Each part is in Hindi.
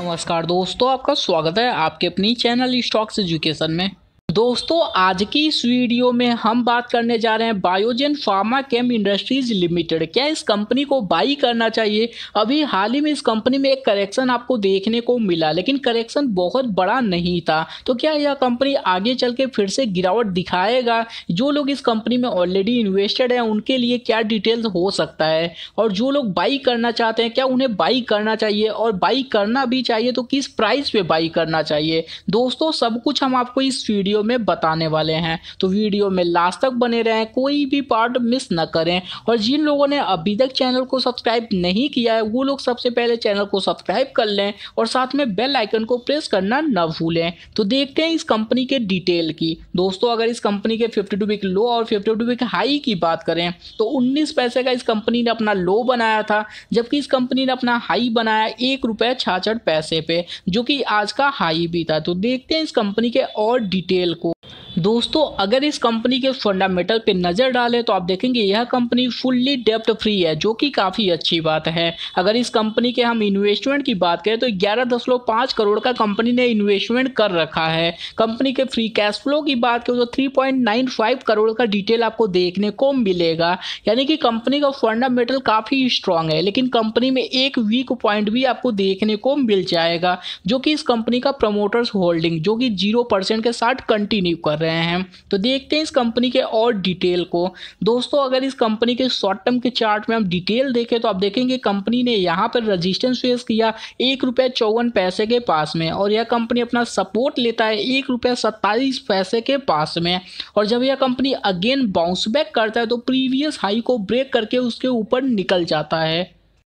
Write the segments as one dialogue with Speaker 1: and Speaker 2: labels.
Speaker 1: नमस्कार दोस्तों आपका स्वागत है आपके अपनी चैनल स्टॉक्स एजुकेशन में दोस्तों आज की इस वीडियो में हम बात करने जा रहे हैं Biogen Pharma Chem Industries Limited क्या इस कंपनी को बाई करना चाहिए अभी हाल ही में इस कंपनी में एक करेक्शन आपको देखने को मिला लेकिन करेक्शन बहुत बड़ा नहीं था तो क्या यह कंपनी आगे चल के फिर से गिरावट दिखाएगा जो लोग इस कंपनी में ऑलरेडी इन्वेस्टेड हैं उनके लिए क्या डिटेल्स हो सकता है और जो लोग बाई करना चाहते हैं क्या उन्हें बाई करना चाहिए और बाई करना भी चाहिए तो किस प्राइस पर बाई करना चाहिए दोस्तों सब कुछ हम आपको इस वीडियो वीडियो में बताने वाले हैं तो वीडियो में लास्ट तक बने रहें कोई भी पार्ट मिस न करें और जिन लोगों ने अभी तक चैनल को सब्सक्राइब नहीं किया है वो लोग सबसे पहले चैनल को सब्सक्राइब कर लें और साथ में बेल आइकन को प्रेस करना ना भूलें तो देखते हैं इस कंपनी के डिटेल की दोस्तों अगर इस कंपनी के फिफ्टी टू वीक लो और फिफ्टी टू वीक हाई की बात करें तो उन्नीस पैसे का इस कंपनी ने अपना लो बनाया था जबकि इस कंपनी ने अपना हाई बनाया एक रुपये छाछठ पैसे पे जो कि आज का हाई भी था तो देखते हैं इस कंपनी के और डिटेल بالقوة दोस्तों अगर इस कंपनी के फंडामेंटल पे नज़र डालें तो आप देखेंगे यह कंपनी फुल्ली डेप्ट फ्री है जो कि काफ़ी अच्छी बात है अगर इस कंपनी के हम इन्वेस्टमेंट की बात करें तो ग्यारह दशमलव पाँच करोड़ का कंपनी ने इन्वेस्टमेंट कर रखा है कंपनी के फ्री कैश फ्लो की बात करें तो three point nine five crore का डिटेल आपको देखने को मिलेगा यानी कि कंपनी का फंडामेंटल काफ़ी स्ट्रांग है लेकिन कंपनी में एक वीक पॉइंट भी आपको देखने को मिल जाएगा जो कि इस कंपनी का प्रमोटर्स होल्डिंग जो कि जीरो परसेंट के साथ कंटिन्यू कर रहे रहे हैं तो देखते हैं इस कंपनी के और डिटेल को दोस्तों अगर इस कंपनी के शॉर्ट टर्म के चार्ट में हम डिटेल देखें तो आप देखेंगे कंपनी ने यहाँ पर रजिस्टेंस फेस किया एक रुपये चौवन पैसे के पास में और यह कंपनी अपना सपोर्ट लेता है एक रुपये सत्ताईस पैसे के पास में और जब यह कंपनी अगेन बाउंस बैक करता है तो प्रीवियस हाई को ब्रेक करके उसके ऊपर निकल जाता है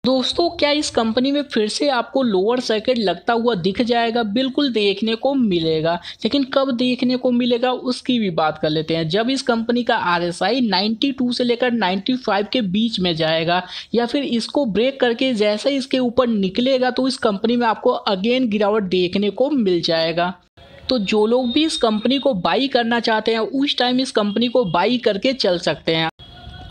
Speaker 1: दोस्तों क्या इस कंपनी में फिर से आपको लोअर सर्किट लगता हुआ दिख जाएगा बिल्कुल देखने को मिलेगा लेकिन कब देखने को मिलेगा उसकी भी बात कर लेते हैं जब इस कंपनी का आर 92 से लेकर 95 के बीच में जाएगा या फिर इसको ब्रेक करके जैसे इसके ऊपर निकलेगा तो इस कंपनी में आपको अगेन गिरावट देखने को मिल जाएगा तो जो लोग भी इस कंपनी को बाई करना चाहते हैं उस टाइम इस कंपनी को बाई करके चल सकते हैं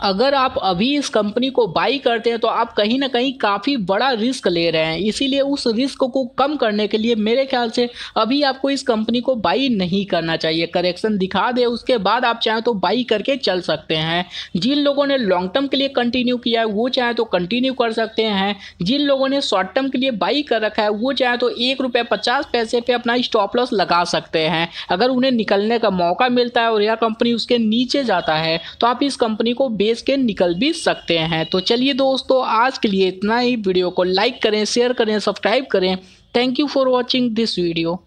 Speaker 1: अगर आप अभी इस कंपनी को बाई करते हैं तो आप कहीं ना कहीं काफ़ी बड़ा रिस्क ले रहे हैं इसीलिए उस रिस्क को कम करने के लिए मेरे ख्याल से अभी आपको इस कंपनी को बाई नहीं करना चाहिए करेक्शन दिखा दे उसके बाद आप चाहें तो बाई करके चल सकते हैं जिन लोगों ने लॉन्ग टर्म के लिए कंटिन्यू किया है वो चाहें तो कंटिन्यू कर सकते हैं जिन लोगों ने शॉर्ट टर्म के लिए बाई कर रखा है वो चाहे तो एक रुपये पचास पैसे पे अपना स्टॉप लॉस लगा सकते हैं अगर उन्हें निकलने का मौका मिलता है और यह कंपनी उसके नीचे जाता है तो आप इस कंपनी को बेच देश के निकल भी सकते हैं तो चलिए दोस्तों आज के लिए इतना ही वीडियो को लाइक करें शेयर करें सब्सक्राइब करें thank you for watching this video